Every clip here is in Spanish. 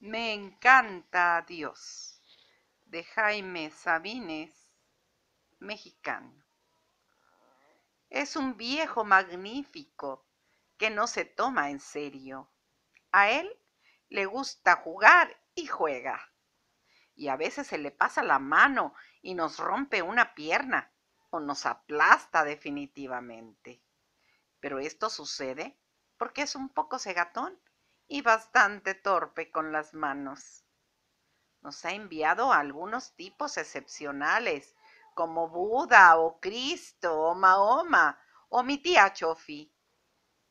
Me encanta Dios de Jaime Sabines, mexicano. Es un viejo magnífico que no se toma en serio. A él le gusta jugar y juega. Y a veces se le pasa la mano y nos rompe una pierna o nos aplasta definitivamente. Pero esto sucede porque es un poco cegatón y bastante torpe con las manos. Nos ha enviado algunos tipos excepcionales, como Buda o Cristo o Mahoma o mi tía Chofi,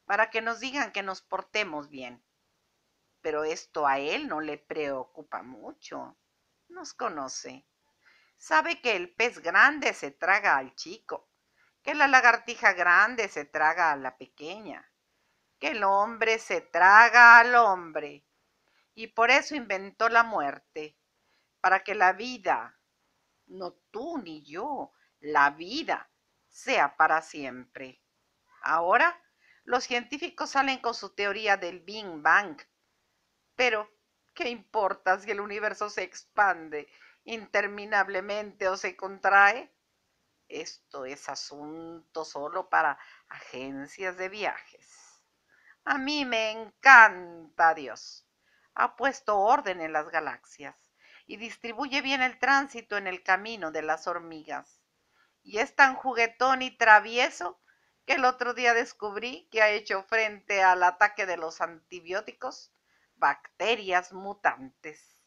para que nos digan que nos portemos bien. Pero esto a él no le preocupa mucho. Nos conoce. Sabe que el pez grande se traga al chico, que la lagartija grande se traga a la pequeña que el hombre se traga al hombre y por eso inventó la muerte, para que la vida, no tú ni yo, la vida sea para siempre. Ahora los científicos salen con su teoría del Big Bang, pero ¿qué importa si el universo se expande interminablemente o se contrae? Esto es asunto solo para agencias de viajes. A mí me encanta Dios. Ha puesto orden en las galaxias y distribuye bien el tránsito en el camino de las hormigas. Y es tan juguetón y travieso que el otro día descubrí que ha hecho frente al ataque de los antibióticos bacterias mutantes.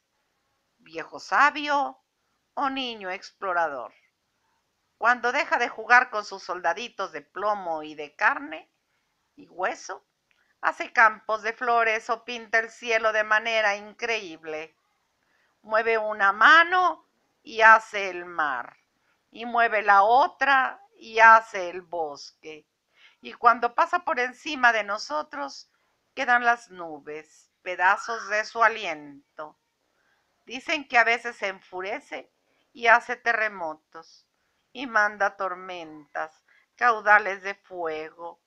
Viejo sabio o niño explorador. Cuando deja de jugar con sus soldaditos de plomo y de carne y hueso, hace campos de flores o pinta el cielo de manera increíble. Mueve una mano y hace el mar, y mueve la otra y hace el bosque. Y cuando pasa por encima de nosotros, quedan las nubes, pedazos de su aliento. Dicen que a veces se enfurece y hace terremotos, y manda tormentas, caudales de fuego,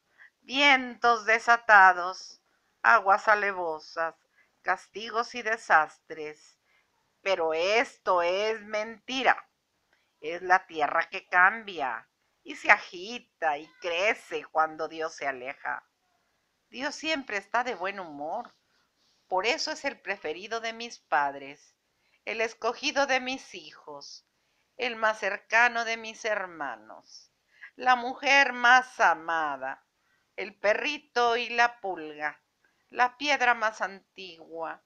vientos desatados, aguas alevosas, castigos y desastres. Pero esto es mentira. Es la tierra que cambia y se agita y crece cuando Dios se aleja. Dios siempre está de buen humor. Por eso es el preferido de mis padres, el escogido de mis hijos, el más cercano de mis hermanos, la mujer más amada, el perrito y la pulga, la piedra más antigua,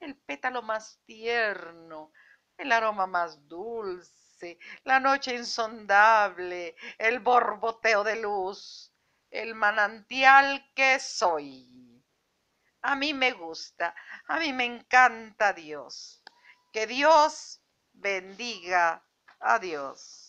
el pétalo más tierno, el aroma más dulce, la noche insondable, el borboteo de luz, el manantial que soy. A mí me gusta, a mí me encanta Dios. Que Dios bendiga a Dios.